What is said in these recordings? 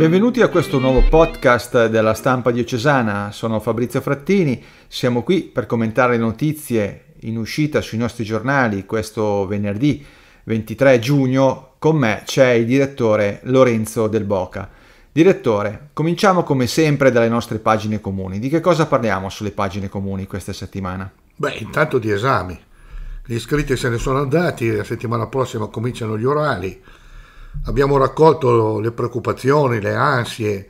Benvenuti a questo nuovo podcast della stampa diocesana, sono Fabrizio Frattini, siamo qui per commentare le notizie in uscita sui nostri giornali questo venerdì 23 giugno, con me c'è il direttore Lorenzo Del Boca. Direttore, cominciamo come sempre dalle nostre pagine comuni, di che cosa parliamo sulle pagine comuni questa settimana? Beh, intanto di esami, gli iscritti se ne sono andati, la settimana prossima cominciano gli orali, abbiamo raccolto le preoccupazioni, le ansie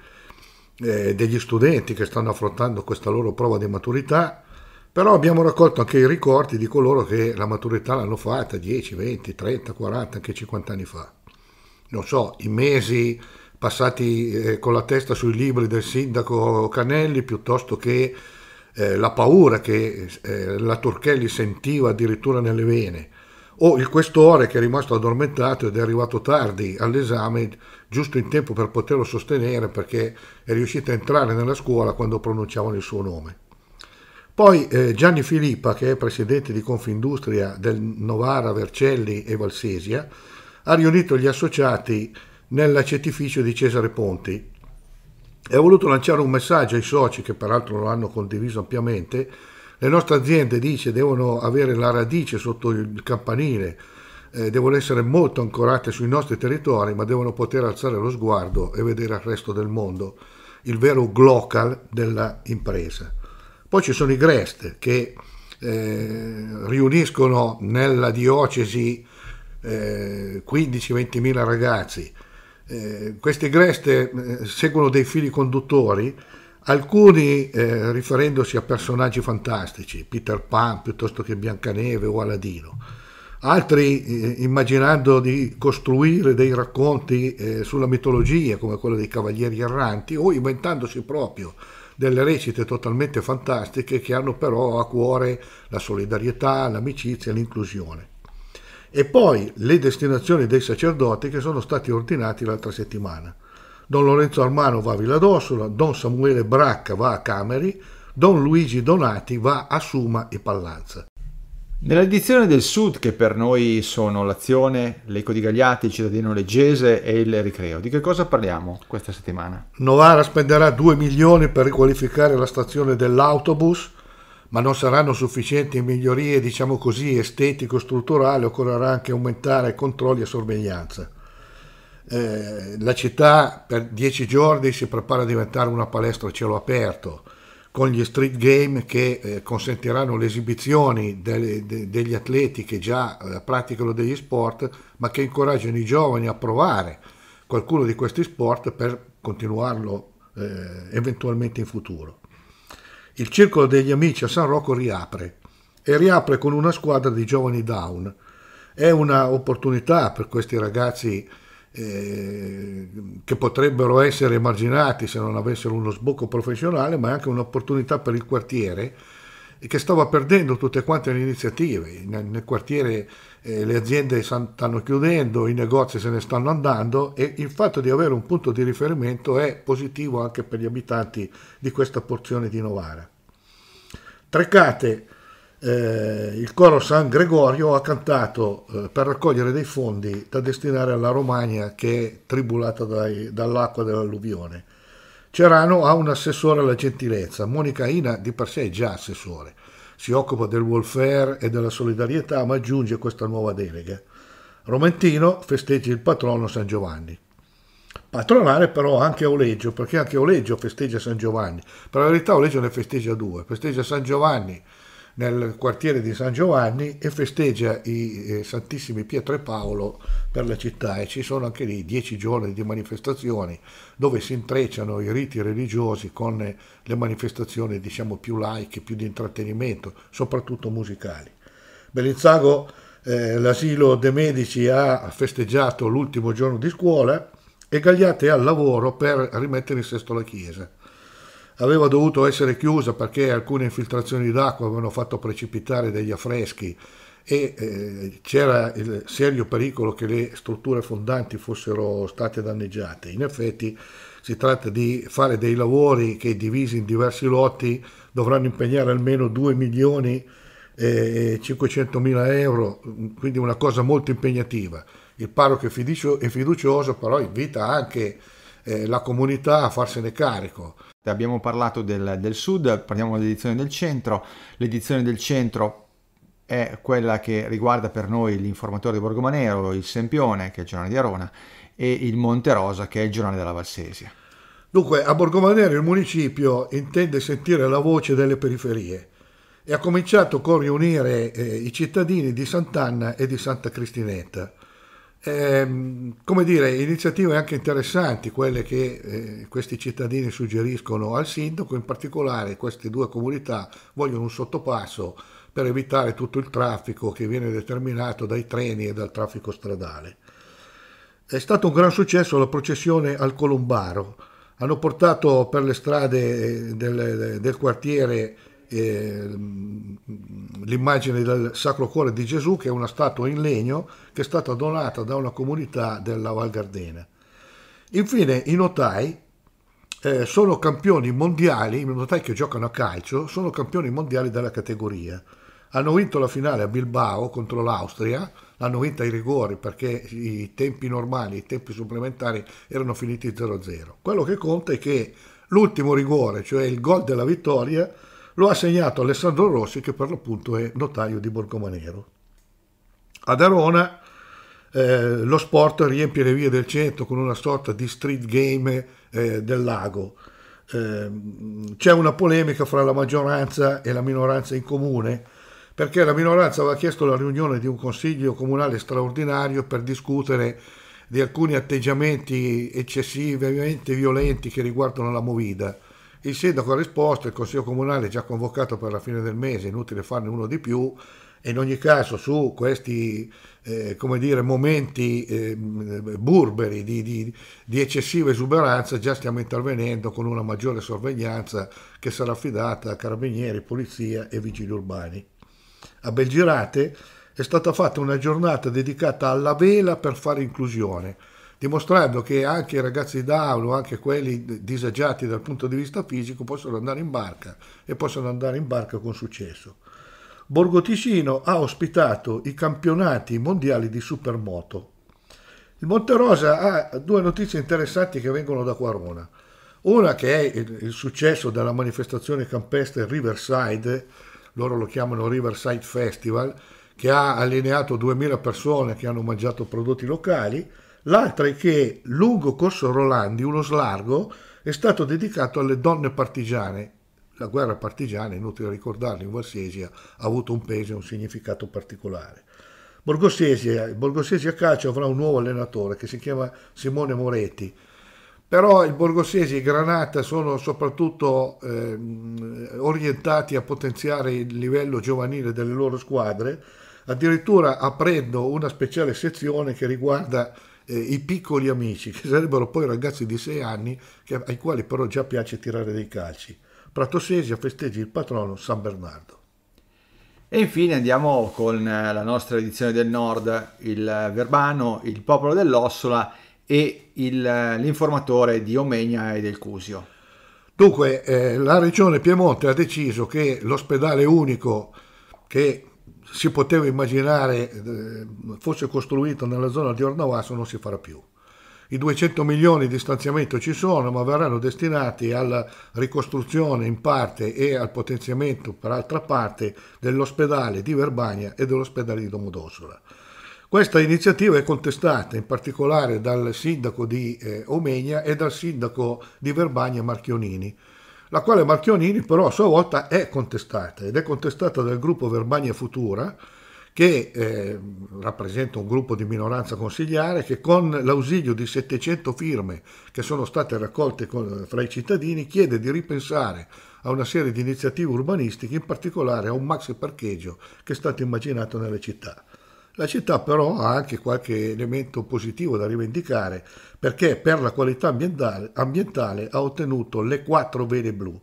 eh, degli studenti che stanno affrontando questa loro prova di maturità, però abbiamo raccolto anche i ricordi di coloro che la maturità l'hanno fatta 10, 20, 30, 40, anche 50 anni fa. Non so, i mesi passati eh, con la testa sui libri del sindaco Canelli piuttosto che eh, la paura che eh, la Turchelli sentiva addirittura nelle vene o il questore che è rimasto addormentato ed è arrivato tardi all'esame giusto in tempo per poterlo sostenere perché è riuscito a entrare nella scuola quando pronunciavano il suo nome. Poi eh, Gianni Filippa, che è presidente di Confindustria del Novara, Vercelli e Valsesia, ha riunito gli associati nell'accettificio di Cesare Ponti e ha voluto lanciare un messaggio ai soci, che peraltro lo hanno condiviso ampiamente, le nostre aziende dice devono avere la radice sotto il campanile, eh, devono essere molto ancorate sui nostri territori, ma devono poter alzare lo sguardo e vedere al resto del mondo il vero glocal dell'impresa. Poi ci sono i Grest che eh, riuniscono nella diocesi eh, 15-20 mila ragazzi. Eh, questi Grest eh, seguono dei fili conduttori Alcuni, eh, riferendosi a personaggi fantastici, Peter Pan piuttosto che Biancaneve o Aladino, altri eh, immaginando di costruire dei racconti eh, sulla mitologia come quello dei cavalieri erranti o inventandosi proprio delle recite totalmente fantastiche che hanno però a cuore la solidarietà, l'amicizia e l'inclusione. E poi le destinazioni dei sacerdoti che sono stati ordinati l'altra settimana. Don Lorenzo Armano va a Villa d'Ossola, Don Samuele Bracca va a Cameri, Don Luigi Donati va a Suma e Pallanza. Nell'edizione del Sud, che per noi sono l'azione, l'Eco di Gagliati, il cittadino leggese e il ricreo, di che cosa parliamo questa settimana? Novara spenderà 2 milioni per riqualificare la stazione dell'autobus, ma non saranno sufficienti migliorie, diciamo così, estetico-strutturali, occorrerà anche aumentare controlli e sorveglianza. Eh, la città per dieci giorni si prepara a diventare una palestra a cielo aperto con gli street game che eh, consentiranno le esibizioni delle, de, degli atleti che già eh, praticano degli sport, ma che incoraggiano i giovani a provare qualcuno di questi sport per continuarlo eh, eventualmente in futuro. Il circolo degli amici a San Rocco riapre e riapre con una squadra di giovani down. È un'opportunità per questi ragazzi eh, che potrebbero essere emarginati se non avessero uno sbocco professionale, ma è anche un'opportunità per il quartiere che stava perdendo tutte quante le iniziative. Nel, nel quartiere eh, le aziende stanno chiudendo, i negozi se ne stanno andando e il fatto di avere un punto di riferimento è positivo anche per gli abitanti di questa porzione di Novara. Trecate eh, il coro San Gregorio ha cantato eh, per raccogliere dei fondi da destinare alla Romagna che è tribulata dai, dall'acqua dell'alluvione. Cerano ha un assessore alla gentilezza, Monica Ina di per sé è già assessore, si occupa del welfare e della solidarietà ma aggiunge questa nuova delega. Romentino festeggia il patrono San Giovanni. Patronale però anche Oleggio, perché anche Oleggio festeggia San Giovanni. Per la verità Oleggio ne festeggia due, festeggia San Giovanni nel quartiere di San Giovanni e festeggia i eh, Santissimi Pietro e Paolo per la città e ci sono anche lì dieci giorni di manifestazioni dove si intrecciano i riti religiosi con eh, le manifestazioni diciamo più laiche, più di intrattenimento, soprattutto musicali. Bellinzago, eh, l'asilo De Medici ha festeggiato l'ultimo giorno di scuola e Gagliate è al lavoro per rimettere in sesto la chiesa aveva dovuto essere chiusa perché alcune infiltrazioni d'acqua avevano fatto precipitare degli affreschi e eh, c'era il serio pericolo che le strutture fondanti fossero state danneggiate. In effetti si tratta di fare dei lavori che divisi in diversi lotti dovranno impegnare almeno 2 milioni eh, e 500 mila euro, quindi una cosa molto impegnativa. Il parroco è fiducioso però invita anche eh, la comunità a farsene carico. Abbiamo parlato del, del sud, parliamo dell'edizione del centro. L'edizione del centro è quella che riguarda per noi l'informatore di Borgomanero, il Sempione, che è il giornale di Arona, e il Monte Rosa, che è il giornale della Valsesia. Dunque, a Borgomanero il municipio intende sentire la voce delle periferie e ha cominciato con riunire eh, i cittadini di Sant'Anna e di Santa Cristinetta eh, come dire, iniziative anche interessanti, quelle che eh, questi cittadini suggeriscono al sindaco, in particolare queste due comunità vogliono un sottopasso per evitare tutto il traffico che viene determinato dai treni e dal traffico stradale. È stato un gran successo la processione al Colombaro, hanno portato per le strade eh, del, del quartiere eh, l'immagine del Sacro Cuore di Gesù, che è una statua in legno che è stata donata da una comunità della Val Gardena. Infine i notai eh, sono campioni mondiali, i notai che giocano a calcio, sono campioni mondiali della categoria. Hanno vinto la finale a Bilbao contro l'Austria, l'hanno vinta ai rigori perché i tempi normali, i tempi supplementari erano finiti 0-0. Quello che conta è che l'ultimo rigore, cioè il gol della vittoria, lo ha segnato Alessandro Rossi che per l'appunto è notaio di Borgomanero. Ad Arona eh, lo sport riempie le vie del centro con una sorta di street game eh, del lago. Eh, c'è una polemica fra la maggioranza e la minoranza in comune perché la minoranza aveva chiesto la riunione di un consiglio comunale straordinario per discutere di alcuni atteggiamenti eccessivamente violenti che riguardano la Movida il sindaco ha risposto, il Consiglio Comunale è già convocato per la fine del mese, è inutile farne uno di più, e in ogni caso su questi eh, dire, momenti eh, burberi di, di, di, eccessiva esuberanza già stiamo intervenendo con una maggiore sorveglianza che sarà affidata a carabinieri, polizia e vigili urbani. A Belgirate è stata fatta una giornata dedicata alla vela per fare inclusione, dimostrando che anche i ragazzi down o anche quelli disagiati dal punto di vista fisico possono andare in barca e possono andare in barca con successo. Borgo Ticino ha ospitato i campionati mondiali di supermoto. Il Monte Rosa ha due notizie interessanti che vengono da Quarona. Una che è il successo della manifestazione campestre Riverside, loro lo chiamano Riverside Festival, che ha allineato 2000 persone che hanno mangiato prodotti locali L'altra è che lungo Corso Rolandi, uno slargo, è stato dedicato alle donne partigiane. La guerra partigiana, inutile ricordarlo, in Valsesia ha avuto un peso e un significato particolare. Borgosesia, Borgosesia Calcio avrà un nuovo allenatore che si chiama Simone Moretti, però il Borgosesi e Granata sono soprattutto eh, orientati a potenziare il livello giovanile delle loro squadre, addirittura aprendo una speciale sezione che riguarda eh, i piccoli amici, che sarebbero poi ragazzi di sei anni che, ai quali però già piace tirare dei calci. Pratosesia festeggia il patrono San Bernardo. E infine andiamo con eh, la nostra edizione del Nord, il eh, Verbano, il popolo dell'Ossola e il, eh, l'informatore di Omegna e del Cusio. Dunque, eh, la regione Piemonte ha deciso che l'ospedale unico che si poteva immaginare eh, fosse costruito nella zona di Ornavasso non si farà più. I 200 milioni di stanziamento ci sono, ma verranno destinati alla ricostruzione in parte e al potenziamento per altra parte dell'ospedale di Verbagna e dell'ospedale di Domodossola. Questa iniziativa è contestata in particolare dal sindaco di eh, Omegna e dal sindaco di Verbagna Marchionini, la quale Marchionini però a sua volta è contestata ed è contestata dal gruppo Verbania Futura che eh, rappresenta un gruppo di minoranza consigliare che con l'ausilio di 700 firme che sono state raccolte con, fra i cittadini chiede di ripensare a una serie di iniziative urbanistiche, in particolare a un maxi parcheggio che è stato immaginato nelle città. La città però ha anche qualche elemento positivo da rivendicare perché per la qualità ambientale, ambientale ha ottenuto le quattro vele blu.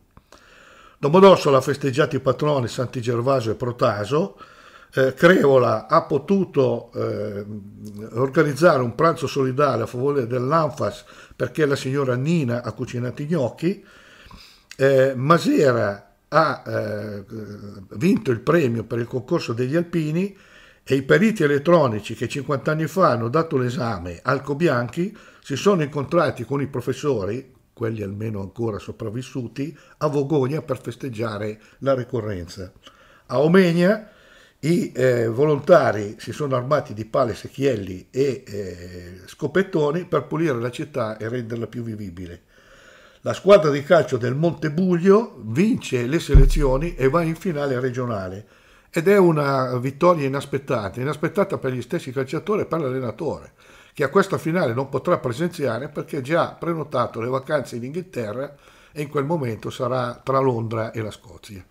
Domodossola ha festeggiato i patroni Santi Gervaso e Protaso, eh, Creola ha potuto eh, organizzare un pranzo solidale a favore dell'Anfas perché la signora Nina ha cucinato i gnocchi, eh, Masera ha eh, eh, vinto il premio per il concorso degli alpini e i periti elettronici che 50 anni fa hanno dato l'esame Alcobianchi si sono incontrati con i professori, quelli almeno ancora sopravvissuti, a Vogonia per festeggiare la ricorrenza. A Omegna i eh, volontari si sono armati di pale, secchielli e eh, scopettoni per pulire la città e renderla più vivibile. La squadra di calcio del Montebuglio vince le selezioni e va in finale regionale ed è una vittoria inaspettata, inaspettata per gli stessi calciatori e per l'allenatore, che a questa finale non potrà presenziare perché già prenotato le vacanze in Inghilterra e in quel momento sarà tra Londra e la Scozia.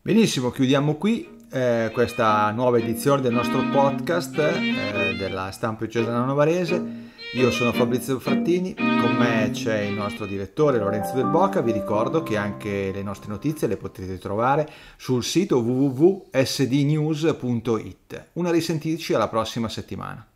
Benissimo, chiudiamo qui eh, questa nuova edizione del nostro podcast eh, della stampa diocesana novarese. Io sono Fabrizio Frattini, con me c'è il nostro direttore Lorenzo Del Boca, vi ricordo che anche le nostre notizie le potete trovare sul sito www.sdnews.it. Una risentirci alla prossima settimana.